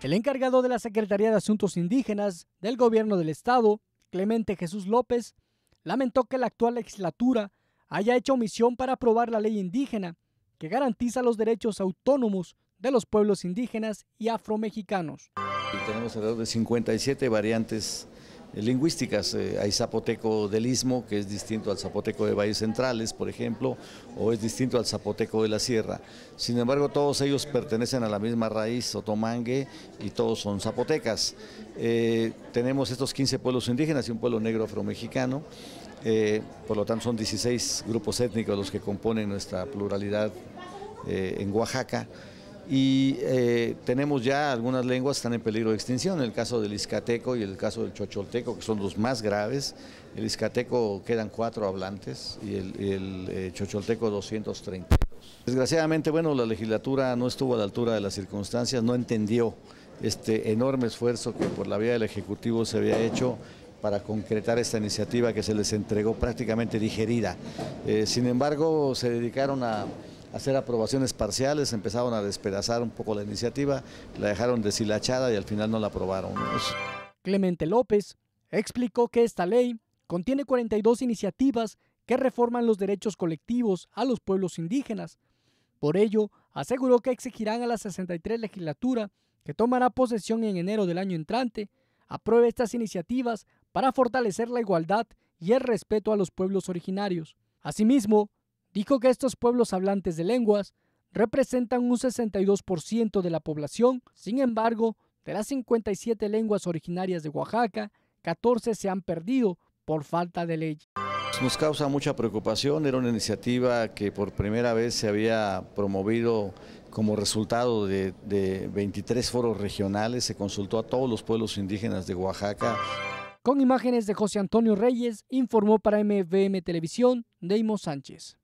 El encargado de la Secretaría de Asuntos Indígenas del Gobierno del Estado, Clemente Jesús López, lamentó que la actual legislatura haya hecho omisión para aprobar la ley indígena que garantiza los derechos autónomos de los pueblos indígenas y afromexicanos. tenemos alrededor de 57 variantes lingüísticas. Eh, hay zapoteco del Istmo, que es distinto al zapoteco de Valles Centrales, por ejemplo, o es distinto al zapoteco de la Sierra. Sin embargo, todos ellos pertenecen a la misma raíz, otomangue, y todos son zapotecas. Eh, tenemos estos 15 pueblos indígenas y un pueblo negro afromexicano. Eh, por lo tanto, son 16 grupos étnicos los que componen nuestra pluralidad en Oaxaca y eh, tenemos ya algunas lenguas que están en peligro de extinción, el caso del iscateco y el caso del chocholteco, que son los más graves. El iscateco quedan cuatro hablantes y el, el eh, chocholteco 232. Desgraciadamente, bueno, la legislatura no estuvo a la altura de las circunstancias, no entendió este enorme esfuerzo que por la vía del Ejecutivo se había hecho para concretar esta iniciativa que se les entregó prácticamente digerida. Eh, sin embargo, se dedicaron a hacer aprobaciones parciales, empezaron a despedazar un poco la iniciativa, la dejaron deshilachada y al final no la aprobaron. Clemente López explicó que esta ley contiene 42 iniciativas que reforman los derechos colectivos a los pueblos indígenas. Por ello, aseguró que exigirán a la 63 legislatura, que tomará posesión en enero del año entrante, apruebe estas iniciativas para fortalecer la igualdad y el respeto a los pueblos originarios. Asimismo, Dijo que estos pueblos hablantes de lenguas representan un 62% de la población, sin embargo, de las 57 lenguas originarias de Oaxaca, 14 se han perdido por falta de ley. Nos causa mucha preocupación, era una iniciativa que por primera vez se había promovido como resultado de, 23 foros regionales, se consultó a todos los pueblos indígenas de Oaxaca. Con imágenes de José Antonio Reyes, informó para MVM Televisión Deimos Sánchez.